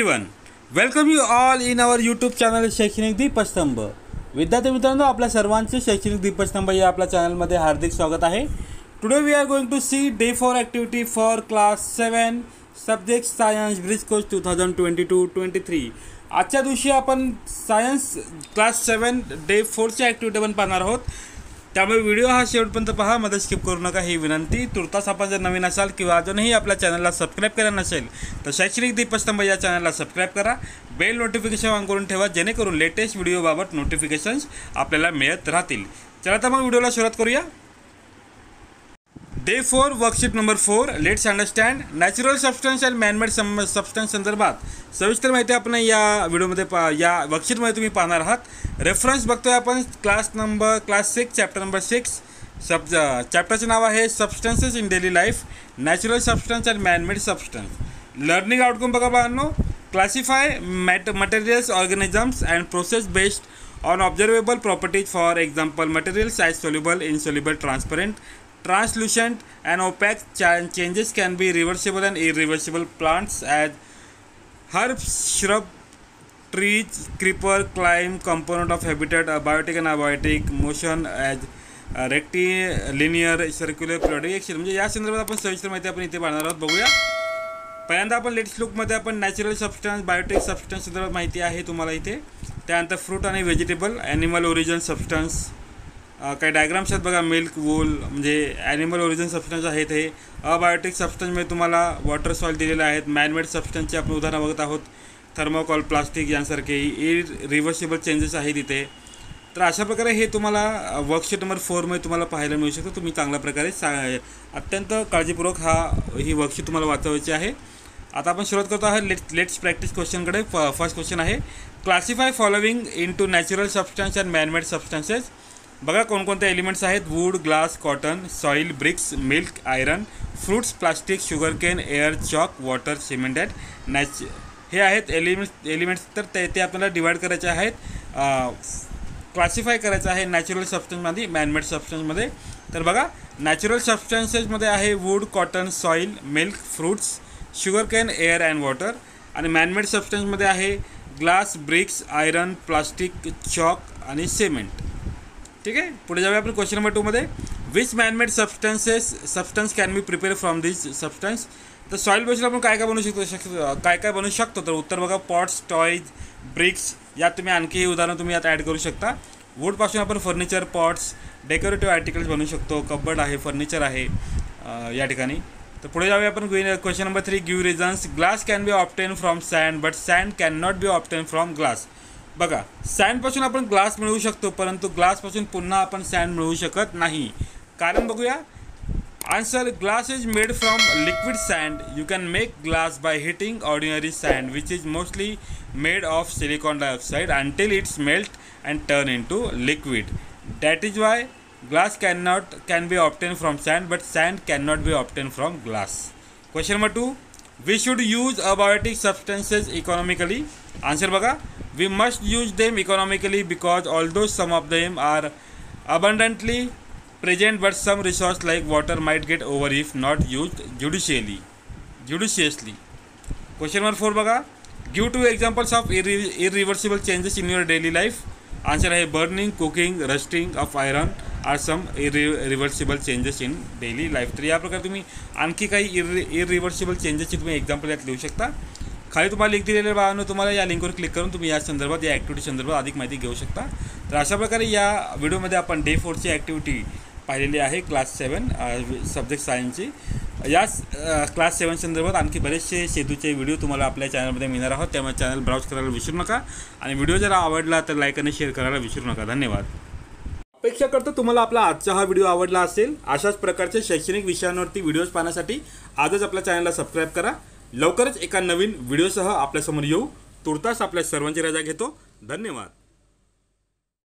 one welcome you all in our YouTube channel शैक्षणिक दीपस्तंभ विद्यार्थी मित्रांनो आपल्या सर्वांचे शैक्षणिक दीपस्तंभ या आपल्या चॅनलमध्ये हार्दिक स्वागत आहे today we are going to see day four activity for class seven subject science bridge course two thousand twenty two twenty three आजच्या दिवशी आपण सायन्स क्लास सेवन डे फोरची ॲक्टिव्हिटी पण पाहणार आहोत त्यामुळे व्हिडिओ हा शेवटपर्यंत पहा मध्ये स्किप करू नका ही विनंती तुर्तास आपण जर नवीन असाल किंवा अजूनही आपल्या चॅनलला सबस्क्राईब केला नसेल तर शैक्षणिक दीपस्तंभ या चॅनलला सबस्क्राईब करा बेल नोटिफिकेशन ऑन करून ठेवा जेणेकरून लेटेस्ट व्हिडिओबाबत नोटिफिकेशन्स आपल्याला मिळत राहतील चला तर मग व्हिडिओला सुरुवात करूया day four worksheet number four let's understand natural substance and manmade some substance संदर्भात सविस्तर माहिती आपण या व्हिडिओमध्ये पा या वर्कशीटमध्ये तुम्ही पाहणार आहात रेफरन्स बघतोय आपण class number class six chapter number six sub चॅप्टरचे नाव आहे substances in daily life natural substance and manmade substance learning outcome बघा बांधणो classify mat materials organisms and process based on observable properties for example materials size soluble insoluble transparent translucent and opaque ch changes can be reversible and irreversible plants as herbs shrub trees creeper climb component of habitat abiotic and abiotic motion as linear circular production म्हणजे या संदर्भात आपण सविस्तर माहिती आपण इथे पाहणार आहोत बघूया पहिल्यांदा आपण लेटेस्ट लुकमध्ये आपण नॅचरल सबस्टन्स बायोटिक सबस्टन्स संदर्भात माहिती आहे तुम्हाला इथे त्यानंतर फ्रूट आणि व्हेजिटेबल ॲनिमल ओरिजिनल सबस्टन्स काही डायग्राम्स आहेत बघा मिल्क वूल म्हणजे ॲनिमल ओरिजिन सबस्टन्स आहेत हे अबायोटिक सबस्टन्समध्ये तुम्हाला वॉटर सॉईल दिलेले आहेत मॅनमेड सबस्टन्सचे आपण उदाहरणं बघत आहोत थर्मोकॉल प्लास्टिक यांसारखे इ रिव्हर्सेबल चेंजेस आहेत इथे तर अशा प्रकारे हे तुम्हाला वर्कशीट नंबर फोरमध्ये तुम्हाला पाहायला मिळू शकतं तुम्ही चांगल्या प्रकारे सा अत्यंत काळजीपूर्वक हा ही वर्कशीट तुम्हाला वाचवायची आहे आता आपण सुरुवात करतो आहोत लेट लेट्स प्रॅक्टिस क्वेश्चनकडे फ फर्स्ट क्वेश्चन आहे classify following into natural substance and manmade substances बघा कोणकोणते एलिमेंट्स आहेत wood glass cotton soil bricks milk iron fruits plastic sugar cane air chalk water cement and नॅच हे आहेत elements elements तर ते ते आपल्याला डिवाइड करायचे आहेत क्लासिफाय करायचं आहे नॅचरल सबस्टन्समध्ये मॅनमेड सबस्टन्समध्ये तर बघा नॅचरल सबस्टन्सेसमध्ये आहे wood cotton soil milk fruits cane air and water आणि मॅनमेड सबस्टन्समध्ये आहे glass bricks iron plastic chalk आणि सिमेंट ठीक आहे पुढे जाऊया आपण क्वेश्चन नंबर टूमध्ये which manmade substances substance can be prepare from this substance तर सॉईल बेस्ड आपण काय काय बनवू शकतो काय काय बनवू शकतो तर उत्तर बघा पॉट्स टॉईज ब्रिक्स यात तुम्ही आणखी उदाहरणं तुम्ही यात ॲड करू शकता वूडपासून आपण फर्निचर पॉट्स डेकोरेटिव्ह आर्टिकल्स बनवू शकतो कब्बड आहे फर्निचर आहे या ठिकाणी तर पुढे जाऊया आपण question number three give reasons glass can be obtain from sand but sand can not be obtain from glass बघा सँडपासून आपण ग्लास मिळवू शकतो परंतु ग्लासपासून पुन्हा आपण सँड मिळवू शकत नाही कारण बघूया answer glass is made from liquid sand you can make glass by heating ordinary sand which is mostly made of silicon dioxide until it's melt and turn into liquid that is why glass can not can be obtain from sand but sand can not be obtain from glass question number two we should use abiotic substances economically answer बघा We must use them economically because although some of them are abundantly present but some resource like water might get over if not used judicially judiciously question number 4 बघा give two examples of irreversible changes in your daily life answer आहे burning cooking rusting of iron are some irreversible changes in daily life तर या प्रकारे तुम्ही आणखी काही इरि irreversible चेंजेसची तुम्ही एक्झाम्पल यात लिहू शकता खाली तुम्हाला लिंक दिलेले बाळांनो तुम्हाला या लिंकवर क्लिक करून तुम्ही या संदर्भात या ॲक्टिव्हिटी संदर्भात अधिक माहिती घेऊ शकता तर अशा प्रकारे या व्हिडिओमध्ये आपण डे फोरची ॲक्टिव्हिटी पाहिलेली आहे क्लास सेवन सब्जेक्ट सायन्सची याच क्लास सेवन संदर्भात आणखी बरेचसे सेतूचे व्हिडिओ तुम्हाला आपल्या चॅनलमध्ये मिळणार आहोत त्यामुळे चॅनल ब्राउज करायला विसरू नका आणि व्हिडिओ जर आवडला तर लाईक आणि शेअर करायला विसरू नका धन्यवाद अपेक्षा करतो तुम्हाला आपला आजचा हा व्हिडिओ आवडला असेल अशाच प्रकारचे शैक्षणिक विषयांवरती व्हिडिओज पाहण्यासाठी आजच आपल्या चॅनलला सबस्क्राईब करा लवकरच एका नवीन व्हिडिओसह आपल्यासमोर येऊ तुर्तास आपल्या सर्वांची रजा घेतो धन्यवाद